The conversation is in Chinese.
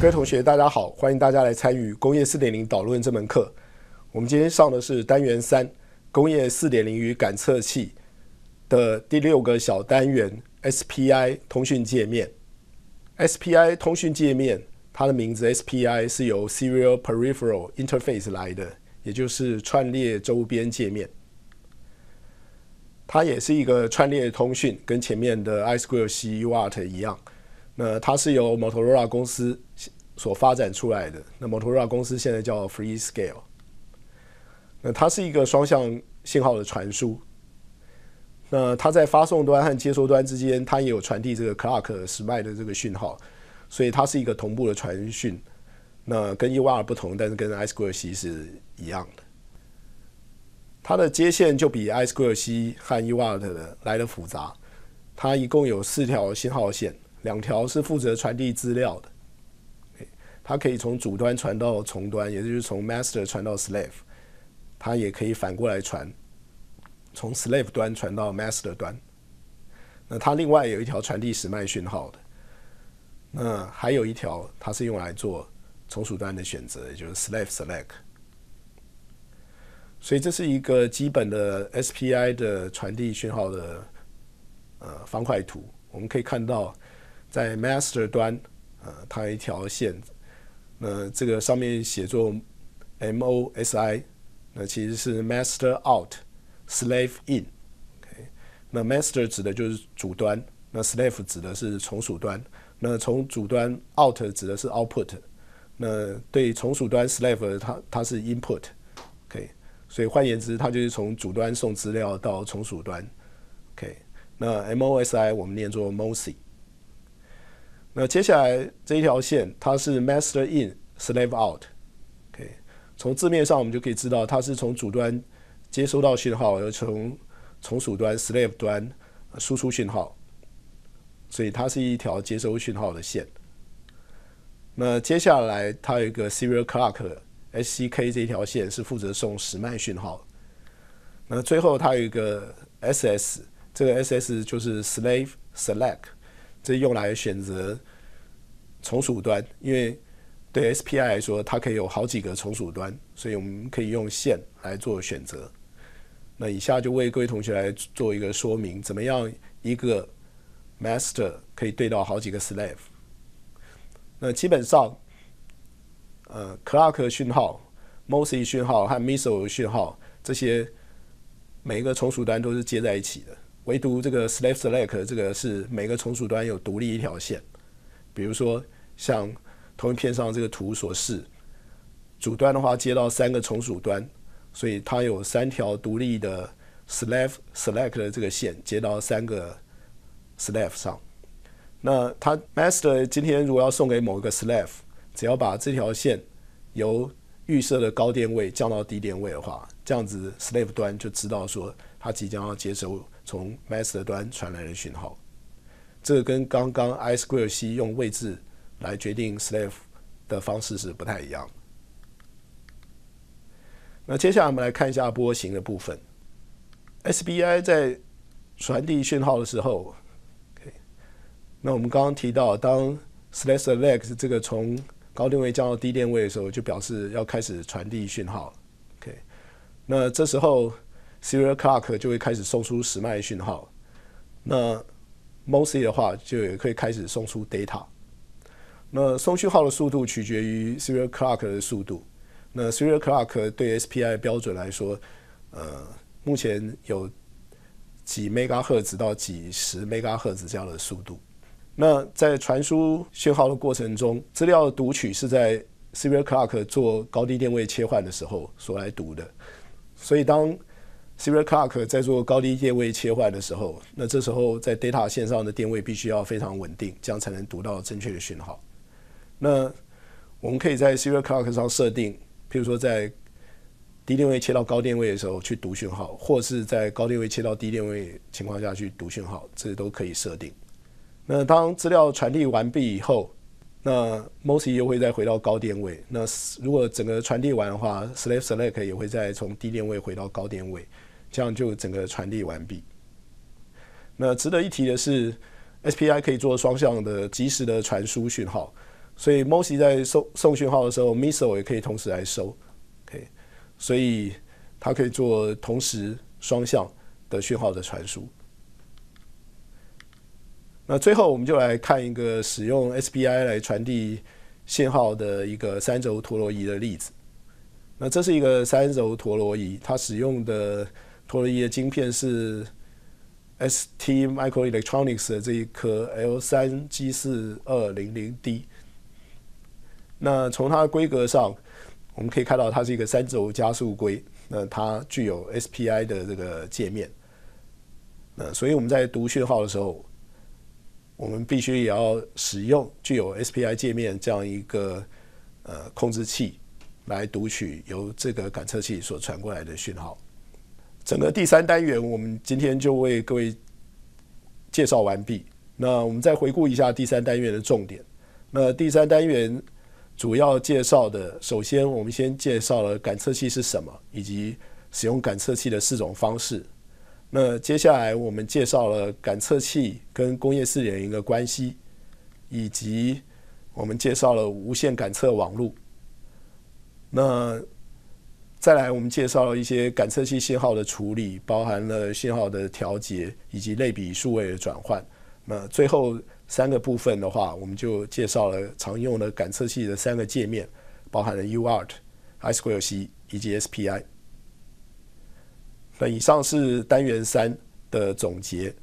各位同学，大家好！欢迎大家来参与《工业四点零导论》这门课。我们今天上的是单元三《工业四点零与感测器》的第六个小单元 SPI 通讯界面。SPI 通讯界面，它的名字 SPI 是由 Serial Peripheral Interface 来的，也就是串列周边界面。它也是一个串列通讯，跟前面的 I2C、UART 一样。呃，它是由 Motorola 公司所发展出来的。那 Motorola 公司现在叫 Freescale。那它是一个双向信号的传输。那它在发送端和接收端之间，它也有传递这个 clock 时脉的这个讯号，所以它是一个同步的传讯。那跟 u r 不同，但是跟 I2C 是一样的。它的接线就比 I2C 和 u r 的来的复杂。它一共有四条信号线。两条是负责传递资料的，它可以从主端传到从端，也就是从 master 传到 slave，它也可以反过来传，从 slave 端传到 master 端。那它另外有一条传递时脉讯号的，那还有一条它是用来做从属端的选择，也就是 slave select。所以这是一个基本的 SPI 的传递讯号的呃方块图，我们可以看到。在 master 端，呃，它一条线，那这个上面写作 MOSI，那其实是 master out，slave in。OK，那 master 指的就是主端，那 slave 指的是从属端。那从主端 out 指的是 output，那对从属端 slave，它它是 input。OK，所以换言之，它就是从主端送资料到从属端。OK，那 MOSI 我们念作 mosi。那接下来这一条线，它是 master in slave out，OK，从字面上我们就可以知道，它是从主端接收到信号，而从从属端 slave 端输出信号，所以它是一条接收信号的线。那接下来它有一个 serial clock SCK 这一条线是负责送时脉讯号。那最后它有一个 SS，这个 SS 就是 slave select，这用来选择。从属端，因为对 SPI 来说，它可以有好几个从属端，所以我们可以用线来做选择。那以下就为各位同学来做一个说明，怎么样一个 master 可以对到好几个 slave。那基本上，呃 c l a r k 讯号、mosi 讯号和 miso 讯号这些每一个从属端都是接在一起的，唯独这个 slave select 这个是每个从属端有独立一条线。比如说，像同一片上这个图所示，主端的话接到三个从属端，所以它有三条独立的 slave select 的这个线接到三个 slave 上。那它 master 今天如果要送给某一个 slave，只要把这条线由预设的高电位降到低电位的话，这样子 slave 端就知道说它即将要接收从 master 端传来的讯号。这个跟刚刚 i square c 用位置来决定 slave 的方式是不太一样那接下来我们来看一下波形的部分。sbi 在传递讯号的时候，那我们刚刚提到，当 slave s e l e c 这个从高电位降到低电位的时候，就表示要开始传递讯号。o k 那这时候 serial clock 就会开始送出时脉讯号。那 m o s i y 的话，就也可以开始送出 data。那送讯号的速度取决于 serial clock 的速度。那 serial clock 对 SPI 标准来说，呃，目前有几 m e a r t 兹到几十 m e a r t 兹这样的速度。那在传输讯号的过程中，资料的读取是在 serial clock 做高低电位切换的时候所来读的。所以当 s i r i a c l a r k 在做高低电位切换的时候，那这时候在 data 线上的电位必须要非常稳定，这样才能读到正确的讯号。那我们可以在 s i r i a c l a r k 上设定，譬如说在低电位切到高电位的时候去读讯号，或是在高电位切到低电位情况下去读讯号，这都可以设定。那当资料传递完毕以后，那 Most 又会再回到高电位。那如果整个传递完的话，Slave select 也会再从低电位回到高电位。这样就整个传递完毕。那值得一提的是，SPI 可以做双向的、及时的传输讯号，所以 MOSI 在送送讯号的时候，MISO 也可以同时来收，OK。所以它可以做同时双向的讯号的传输。那最后我们就来看一个使用 SPI 来传递信号的一个三轴陀螺仪的例子。那这是一个三轴陀螺仪，它使用的。陀螺仪的晶片是 ST Microelectronics 的这一颗 L 三 G 四二零零 D。那从它的规格上，我们可以看到它是一个三轴加速规。那它具有 SPI 的这个界面。那所以我们在读讯号的时候，我们必须也要使用具有 SPI 界面这样一个呃控制器来读取由这个感测器所传过来的讯号。整个第三单元，我们今天就为各位介绍完毕。那我们再回顾一下第三单元的重点。那第三单元主要介绍的，首先我们先介绍了感测器是什么，以及使用感测器的四种方式。那接下来我们介绍了感测器跟工业四点零的关系，以及我们介绍了无线感测网络。那再来，我们介绍了一些感测器信号的处理，包含了信号的调节以及类比数位的转换。那最后三个部分的话，我们就介绍了常用的感测器的三个界面，包含了 UART、I2C 以及 SPI。那以上是单元三的总结。